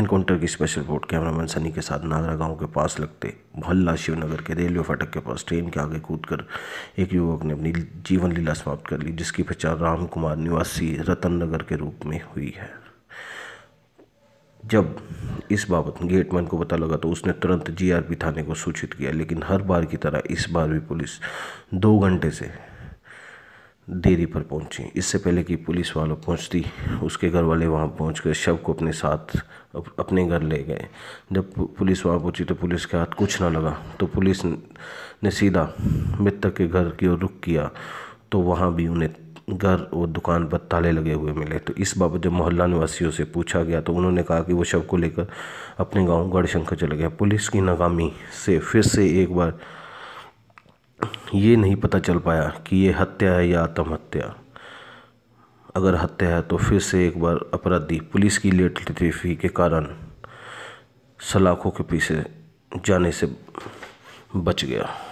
encounter की special report cameraman Sunny के साथ नागरा गांव के पास लगते भल्ला शिवनगर के रेलवे फाटक के पास ट्रेन के आगे कूदकर एक युवक ने अपनी जीवन लीला समाप्त कर ली जिसकी पहचान राम कुमार निवासी रतन नगर के रूप में हुई है जब इस बाबत गेटमैन को पता लगा तो उसने तुरंत जीआरपी थाने को सूचित किया लेकिन हर बार की तरह इस बार भी पुलिस दो घंटे से देरी पर पहुंची इससे पहले कि पुलिस वालों पहुंचती उसके घर वाले वहाँ पहुँच कर शव को अपने साथ अपने घर ले गए जब पुलिस वहाँ पहुंची तो पुलिस के हाथ कुछ ना लगा तो पुलिस ने सीधा मृतक के घर की ओर रुख किया तो वहाँ भी उन्हें घर और दुकान पर ताले लगे हुए मिले तो इस बाबत जब मोहल्ला निवासियों से पूछा गया तो उन्होंने कहा कि वो शव को लेकर अपने गांव गढ़शंकर चले गए पुलिस की नाकामी से फिर से एक बार ये नहीं पता चल पाया कि ये हत्या है या आत्महत्या अगर हत्या है तो फिर से एक बार अपराधी पुलिस की लेट लतीफ़ी के कारण सलाखों के पीछे जाने से बच गया